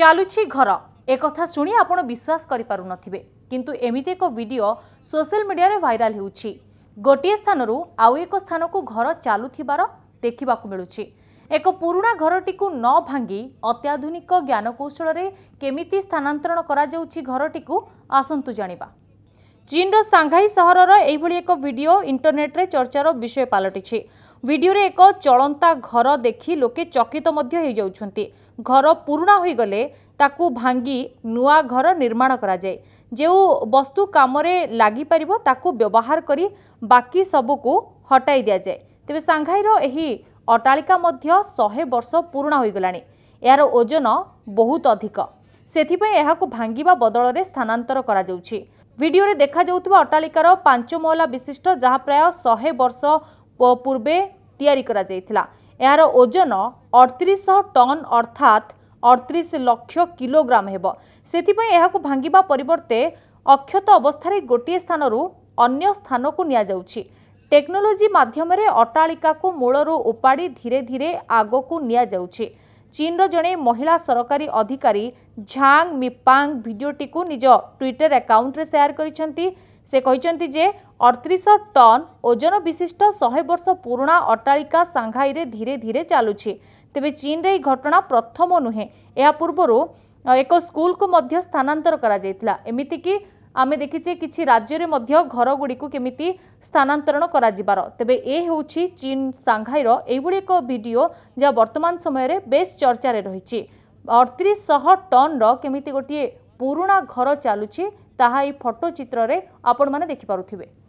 ଚାଲୁଛି ଘର ଏକଥା ଶୁଣି ଆପଣ ବିଶ୍ୱାସ କରିପାରୁନଥିବେ କିନ୍ତୁ ଏମିତି ଏକ ଭିଡ଼ିଓ ସୋସିଆଲ ମିଡ଼ିଆରେ ଭାଇରାଲ ହେଉଛି ଗୋଟିଏ ସ୍ଥାନରୁ ଆଉ ଏକ ସ୍ଥାନକୁ ଘର ଚାଲୁଥିବାର ଦେଖିବାକୁ ମିଳୁଛି ଏକ ପୁରୁଣା ଘରଟିକୁ ନ ଭାଙ୍ଗି ଅତ୍ୟାଧୁନିକ ଜ୍ଞାନକୌଶଳରେ କେମିତି ସ୍ଥାନାନ୍ତରଣ କରାଯାଉଛି ଘରଟିକୁ ଆସନ୍ତୁ ଜାଣିବା ଚୀନର ସାଂଘାଇ ସହରର ଏହିଭଳି ଏକ ଭିଡିଓ ଇଣ୍ଟରନେଟ୍ରେ ଚର୍ଚ୍ଚାର ବିଷୟ ପାଲଟିଛି ଭିଡିଓରେ ଏକ ଚଳନ୍ତା ଘର ଦେଖି ଲୋକେ ଚକିତ ମଧ୍ୟ ହୋଇଯାଉଛନ୍ତି ଘର ପୁରୁଣା ହୋଇଗଲେ ତାକୁ ଭାଙ୍ଗି ନୂଆ ଘର ନିର୍ମାଣ କରାଯାଏ ଯେଉଁ ବସ୍ତୁ କାମରେ ଲାଗିପାରିବ ତାକୁ ବ୍ୟବହାର କରି ବାକି ସବୁକୁ ହଟାଇ ଦିଆଯାଏ ତେବେ ସାଂଘାଇର ଏହି ଅଟ୍ଟାଳିକା ମଧ୍ୟ ଶହେ ବର୍ଷ ପୁରୁଣା ହୋଇଗଲାଣି ଏହାର ଓଜନ ବହୁତ ଅଧିକ ସେଥିପାଇଁ ଏହାକୁ ଭାଙ୍ଗିବା ବଦଳରେ ସ୍ଥାନାନ୍ତର କରାଯାଉଛି ଭିଡ଼ିଓ ରେ ଦେଖାଯାଉଥିବା ଅଟ୍ଟାଳିକାର ପାଞ୍ଚ ମହଲା ବିଶିଷ୍ଟ ଯାହା ପ୍ରାୟ ଶହେ ବର୍ଷ ପୂର୍ବେ ତିଆରି କରାଯାଇଥିଲା ଏହାର ଓଜନ ଅଠତିରିଶହ ଟନ୍ ଅର୍ଥାତ୍ ଅଠତିରିଶ ଲକ୍ଷ କିଲୋଗ୍ରାମ ହେବ ସେଥିପାଇଁ ଏହାକୁ ଭାଙ୍ଗିବା ପରିବର୍ତ୍ତେ ଅକ୍ଷତ ଅବସ୍ଥାରେ ଗୋଟିଏ ସ୍ଥାନରୁ ଅନ୍ୟ ସ୍ଥାନକୁ ନିଆଯାଉଛି ଟେକ୍ନୋଲୋଜି ମାଧ୍ୟମରେ ଅଟ୍ଟାଳିକାକୁ ମୂଳରୁ ଉପାଡ଼ି ଧୀରେ ଧୀରେ ଆଗକୁ ନିଆଯାଉଛି ଚୀନର ଜଣେ ମହିଳା ସରକାରୀ ଅଧିକାରୀ ଝାଙ୍ଗ ମିପାଙ୍ଗ ଭିଡ଼ିଓଟିକୁ ନିଜ ଟ୍ୱିଟର ଆକାଉଣ୍ଟରେ ସେୟାର କରିଛନ୍ତି ସେ କହିଛନ୍ତି ଯେ ଅଠତିରିଶ ଟନ୍ ଓଜନ ବିଶିଷ୍ଟ ଶହେ ବର୍ଷ ପୁରୁଣା ଅଟ୍ଟାଳିକା ସାଂଘାଇରେ ଧୀରେ ଧୀରେ ଚାଲୁଛି ତେବେ ଚୀନରେ ଏହି ଘଟଣା ପ୍ରଥମ ନୁହେଁ ଏହା ପୂର୍ବରୁ ଏକ ସ୍କୁଲକୁ ମଧ୍ୟ ସ୍ଥାନାନ୍ତର କରାଯାଇଥିଲା ଏମିତିକି আমি দেখিছে কিছু রাজ্যের মধ্য ঘরগুড়ি কেমিতি স্থানান্তরণ করা তেবে এ হচ্ছে চীন সাংঘাইর এইভাবে এক ভিডিও যা বর্তমান সময়ের বেশ চর্চার রয়েছে অড়তিশহ টনর কেমিতি গোটিয়ে পুরোনা ঘর চালুছি তাহা এই ফটোচিত্রে আপনার দেখিপারে